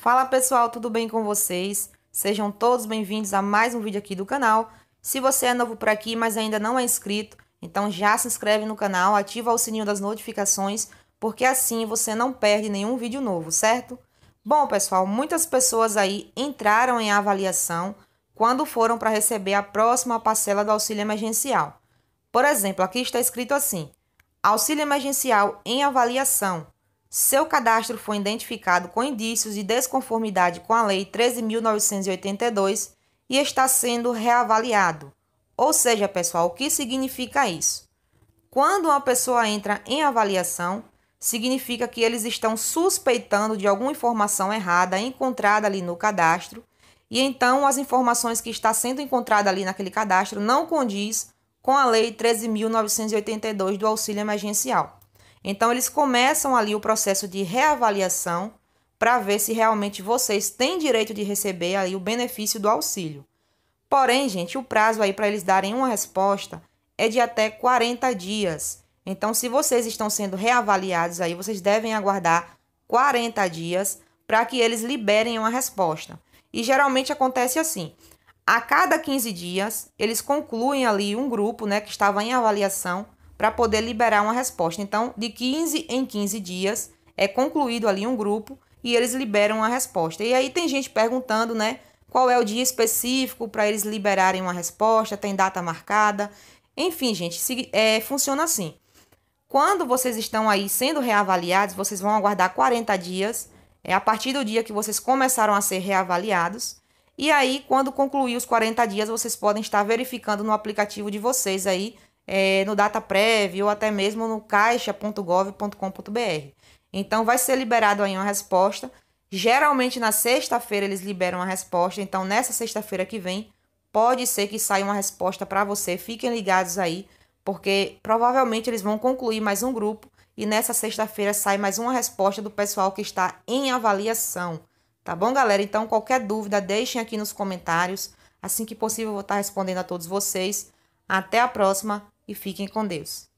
Fala pessoal, tudo bem com vocês? Sejam todos bem-vindos a mais um vídeo aqui do canal. Se você é novo por aqui, mas ainda não é inscrito, então já se inscreve no canal, ativa o sininho das notificações, porque assim você não perde nenhum vídeo novo, certo? Bom, pessoal, muitas pessoas aí entraram em avaliação quando foram para receber a próxima parcela do auxílio emergencial. Por exemplo, aqui está escrito assim: Auxílio emergencial em avaliação. Seu cadastro foi identificado com indícios de desconformidade com a Lei 13.982 e está sendo reavaliado. Ou seja, pessoal, o que significa isso? Quando uma pessoa entra em avaliação, significa que eles estão suspeitando de alguma informação errada encontrada ali no cadastro, e então as informações que está sendo encontrada ali naquele cadastro não condiz com a Lei 13.982 do auxílio emergencial. Então, eles começam ali o processo de reavaliação para ver se realmente vocês têm direito de receber ali o benefício do auxílio. Porém, gente, o prazo aí para eles darem uma resposta é de até 40 dias. Então, se vocês estão sendo reavaliados aí, vocês devem aguardar 40 dias para que eles liberem uma resposta. E geralmente acontece assim: a cada 15 dias, eles concluem ali um grupo, né, que estava em avaliação para poder liberar uma resposta. Então, de 15 em 15 dias é concluído ali um grupo e eles liberam a resposta. E aí tem gente perguntando, né, qual é o dia específico para eles liberarem uma resposta, tem data marcada. Enfim, gente, se, é, funciona assim. Quando vocês estão aí sendo reavaliados, vocês vão aguardar 40 dias, é a partir do dia que vocês começaram a ser reavaliados. E aí, quando concluir os 40 dias, vocês podem estar verificando no aplicativo de vocês aí é, no DataPrev ou até mesmo no caixa.gov.com.br. Então vai ser liberado aí uma resposta. Geralmente na sexta-feira eles liberam a resposta, então nessa sexta-feira que vem pode ser que saia uma resposta para você. Fiquem ligados aí, porque provavelmente eles vão concluir mais um grupo e nessa sexta-feira sai mais uma resposta do pessoal que está em avaliação. Tá bom, galera? Então qualquer dúvida deixem aqui nos comentários. Assim que possível vou estar respondendo a todos vocês. Até a próxima e fiquem com Deus.